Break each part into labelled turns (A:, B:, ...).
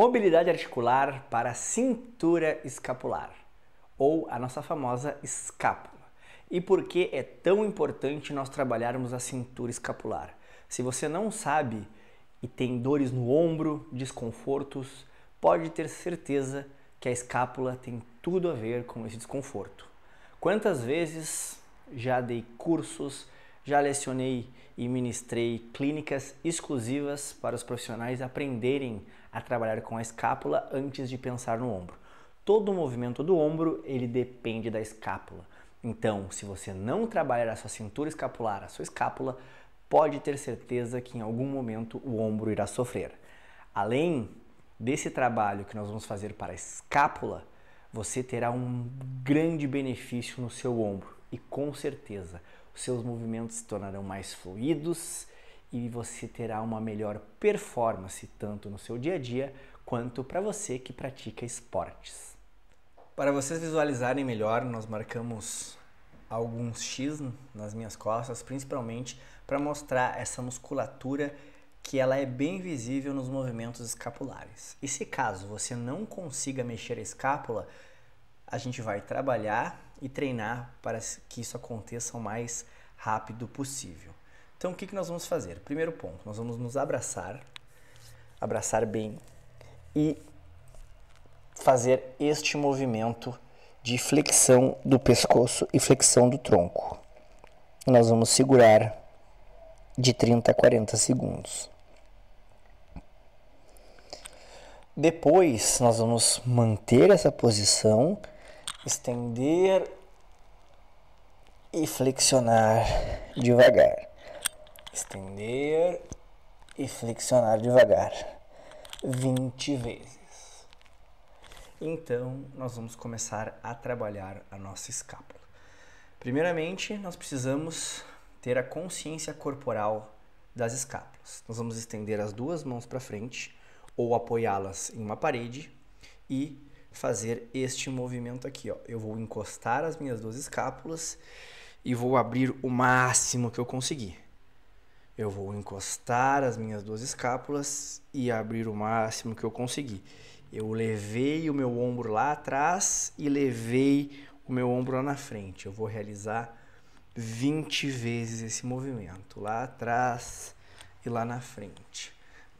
A: mobilidade articular para cintura escapular, ou a nossa famosa escápula. E por que é tão importante nós trabalharmos a cintura escapular? Se você não sabe e tem dores no ombro, desconfortos, pode ter certeza que a escápula tem tudo a ver com esse desconforto. Quantas vezes já dei cursos, já lecionei e ministrei clínicas exclusivas para os profissionais aprenderem a trabalhar com a escápula antes de pensar no ombro. Todo o movimento do ombro, ele depende da escápula. Então, se você não trabalhar a sua cintura escapular, a sua escápula, pode ter certeza que em algum momento o ombro irá sofrer. Além desse trabalho que nós vamos fazer para a escápula, você terá um grande benefício no seu ombro e com certeza os seus movimentos se tornarão mais fluidos e você terá uma melhor performance tanto no seu dia a dia quanto para você que pratica esportes. Para vocês visualizarem melhor, nós marcamos alguns X nas minhas costas, principalmente para mostrar essa musculatura que ela é bem visível nos movimentos escapulares. E se caso você não consiga mexer a escápula, a gente vai trabalhar e treinar para que isso aconteça o mais rápido possível. Então, o que, que nós vamos fazer? Primeiro ponto, nós vamos nos abraçar, abraçar bem e fazer este movimento de flexão do pescoço e flexão do tronco. Nós vamos segurar de 30 a 40 segundos. Depois, nós vamos manter essa posição estender e flexionar devagar. Estender e flexionar devagar. 20 vezes. Então, nós vamos começar a trabalhar a nossa escápula. Primeiramente, nós precisamos ter a consciência corporal das escápulas. Nós vamos estender as duas mãos para frente ou apoiá-las em uma parede e fazer este movimento aqui, ó. Eu vou encostar as minhas duas escápulas e vou abrir o máximo que eu conseguir. Eu vou encostar as minhas duas escápulas e abrir o máximo que eu conseguir. Eu levei o meu ombro lá atrás e levei o meu ombro lá na frente. Eu vou realizar 20 vezes esse movimento, lá atrás e lá na frente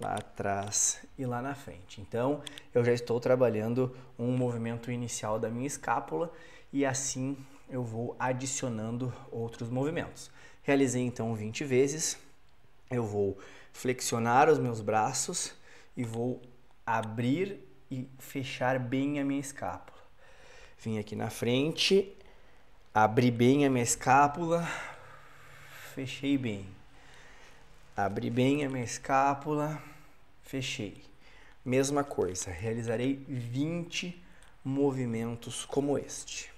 A: lá atrás e lá na frente. Então, eu já estou trabalhando um movimento inicial da minha escápula e assim eu vou adicionando outros movimentos. Realizei então 20 vezes. Eu vou flexionar os meus braços e vou abrir e fechar bem a minha escápula. Vim aqui na frente, abri bem a minha escápula, fechei bem. Abri bem a minha escápula, fechei. Mesma coisa, realizarei 20 movimentos como este.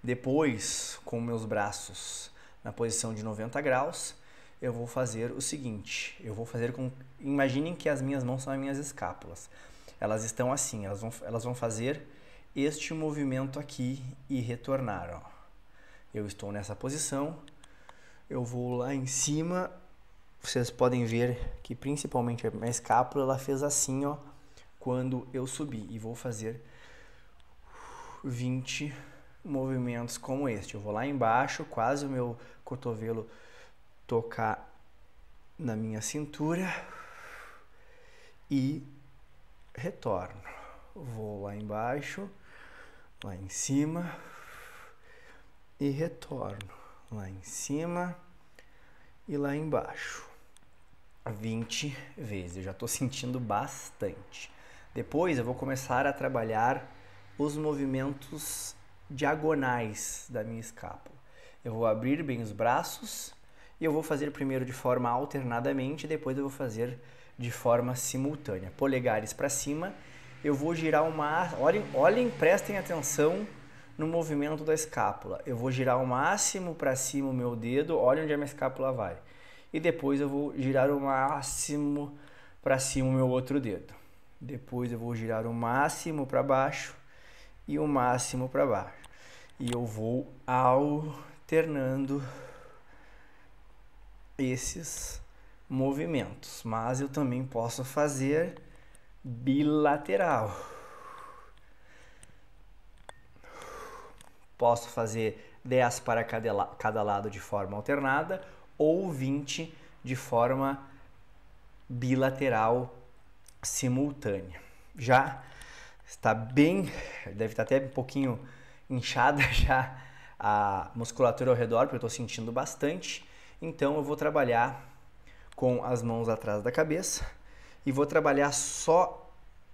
A: Depois, com meus braços na posição de 90 graus, eu vou fazer o seguinte: eu vou fazer com. Imaginem que as minhas mãos são as minhas escápulas. Elas estão assim, elas vão, elas vão fazer este movimento aqui e retornar. Ó. Eu estou nessa posição, eu vou lá em cima vocês podem ver que principalmente a minha escápula ela fez assim, ó, quando eu subi. E vou fazer 20 movimentos como este. Eu vou lá embaixo, quase o meu cotovelo tocar na minha cintura e retorno. Vou lá embaixo, lá em cima e retorno. Lá em cima e lá embaixo. 20 vezes. Eu já estou sentindo bastante. Depois eu vou começar a trabalhar os movimentos diagonais da minha escápula. Eu vou abrir bem os braços e eu vou fazer primeiro de forma alternadamente, depois eu vou fazer de forma simultânea. Polegares para cima, eu vou girar uma. Olhem, olhem, prestem atenção no movimento da escápula. Eu vou girar o máximo para cima o meu dedo, olhem onde a minha escápula vai e depois eu vou girar o máximo para cima o meu outro dedo. Depois eu vou girar o máximo para baixo e o máximo para baixo. E eu vou alternando esses movimentos, mas eu também posso fazer bilateral. Posso fazer 10 para cada, cada lado de forma alternada ouvinte de forma bilateral simultânea. Já está bem, deve estar até um pouquinho inchada já a musculatura ao redor, porque eu estou sentindo bastante. Então eu vou trabalhar com as mãos atrás da cabeça e vou trabalhar só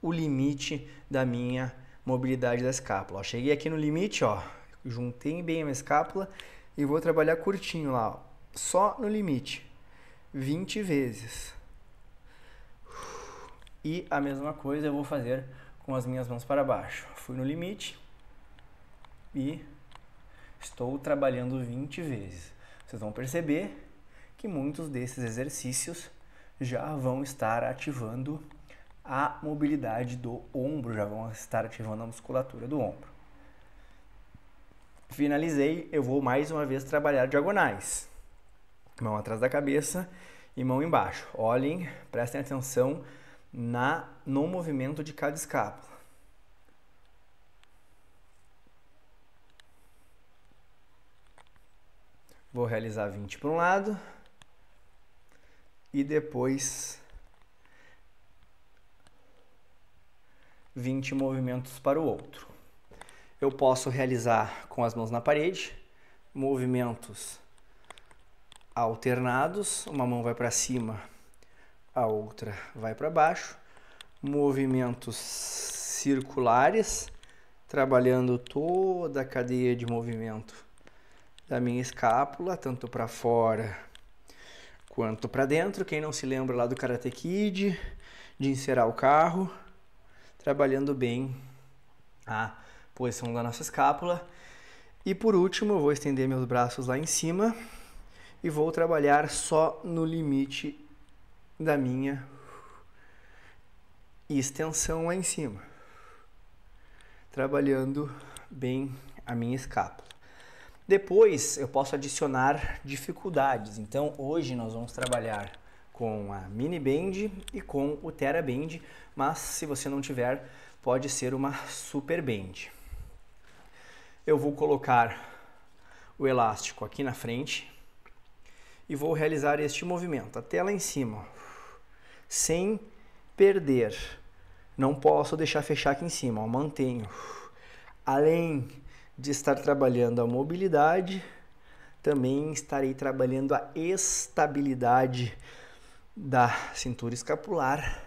A: o limite da minha mobilidade da escápula. Ó, cheguei aqui no limite, ó, juntei bem a minha escápula e vou trabalhar curtinho lá, ó só no limite 20 vezes. E a mesma coisa eu vou fazer com as minhas mãos para baixo. Fui no limite e estou trabalhando 20 vezes. Vocês vão perceber que muitos desses exercícios já vão estar ativando a mobilidade do ombro, já vão estar ativando a musculatura do ombro. Finalizei, eu vou mais uma vez trabalhar diagonais. Mão atrás da cabeça e mão embaixo. Olhem, prestem atenção na no movimento de cada escápula. Vou realizar 20 para um lado e depois 20 movimentos para o outro. Eu posso realizar com as mãos na parede movimentos alternados, uma mão vai para cima, a outra vai para baixo, movimentos circulares, trabalhando toda a cadeia de movimento da minha escápula, tanto para fora quanto para dentro. Quem não se lembra lá do Karate Kid, de inserar o carro, trabalhando bem a posição da nossa escápula. E por último, eu vou estender meus braços lá em cima, e vou trabalhar só no limite da minha extensão lá em cima, trabalhando bem a minha escápula. Depois eu posso adicionar dificuldades. Então hoje nós vamos trabalhar com a mini band e com o tera band, mas se você não tiver, pode ser uma super band. Eu vou colocar o elástico aqui na frente, e vou realizar este movimento até lá em cima, sem perder. Não posso deixar fechar aqui em cima, ó, mantenho. Além de estar trabalhando a mobilidade, também estarei trabalhando a estabilidade da cintura escapular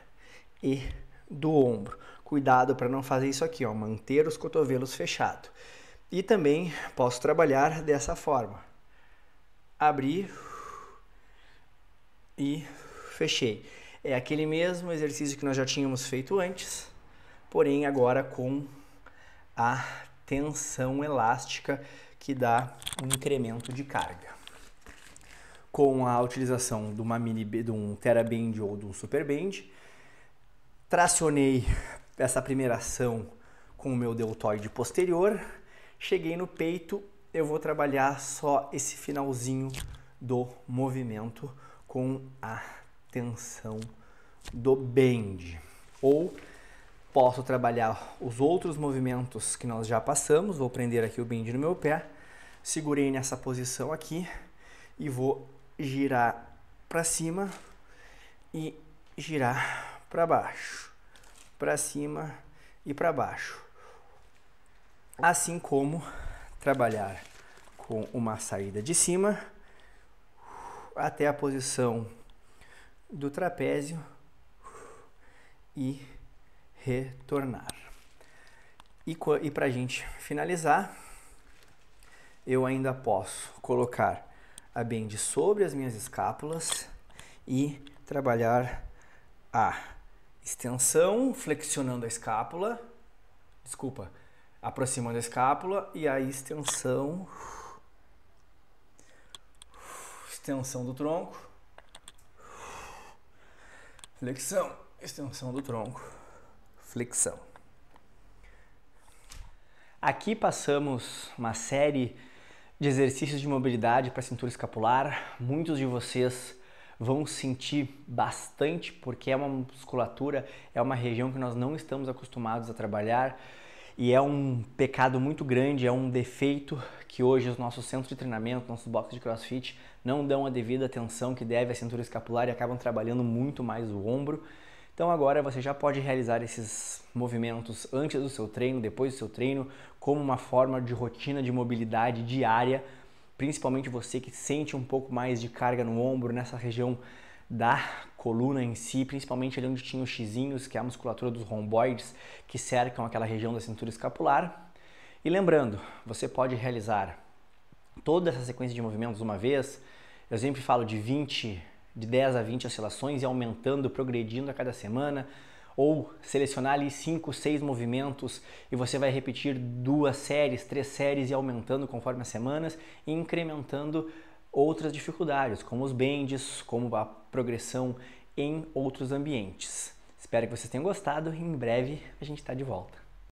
A: e do ombro. Cuidado para não fazer isso aqui, ó, manter os cotovelos fechados. E também posso trabalhar dessa forma. Abrir e fechei. É aquele mesmo exercício que nós já tínhamos feito antes, porém agora com a tensão elástica que dá um incremento de carga. Com a utilização de uma mini de um terabend ou de um superband, tracionei essa primeira ação com o meu deltoide posterior, cheguei no peito, eu vou trabalhar só esse finalzinho do movimento com a tensão do bend. Ou posso trabalhar os outros movimentos que nós já passamos. Vou prender aqui o bend no meu pé, segurei nessa posição aqui e vou girar para cima e girar para baixo, para cima e para baixo. Assim como trabalhar com uma saída de cima até a posição do trapézio e retornar. E, e para a gente finalizar, eu ainda posso colocar a bend sobre as minhas escápulas e trabalhar a extensão flexionando a escápula, desculpa, aproximando a escápula e a extensão extensão do tronco, flexão, extensão do tronco, flexão. Aqui passamos uma série de exercícios de mobilidade para a cintura escapular. Muitos de vocês vão sentir bastante porque é uma musculatura, é uma região que nós não estamos acostumados a trabalhar. E é um pecado muito grande, é um defeito que hoje os nossos centros de treinamento, nossos boxes de crossfit, não dão a devida atenção que deve à cintura escapular e acabam trabalhando muito mais o ombro. Então agora você já pode realizar esses movimentos antes do seu treino, depois do seu treino, como uma forma de rotina de mobilidade diária, principalmente você que sente um pouco mais de carga no ombro, nessa região da coluna em si, principalmente ali onde tinha os xizinhos, que é a musculatura dos romboides que cercam aquela região da cintura escapular. E lembrando, você pode realizar toda essa sequência de movimentos uma vez. Eu sempre falo de 20, de 10 a 20 oscilações e aumentando, progredindo a cada semana, ou selecionar ali 5, 6 movimentos e você vai repetir duas séries, três séries e aumentando conforme as semanas e incrementando outras dificuldades, como os bends, como a progressão em outros ambientes. Espero que vocês tenham gostado e em breve a gente está de volta.